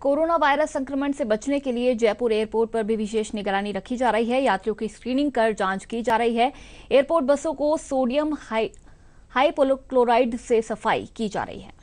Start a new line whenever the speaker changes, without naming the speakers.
corona virus संक्रमण से बचने के लिए जयपुर एयरपोर्ट पर भी विशेष निगरानी रखी जा रही है यात्रियों की स्क्रीनिंग कर जांच की जा रही है एयरपोर्ट बसों को सोडियम हाई हाइपोलोक्लोराइड से सफाई की जा रही है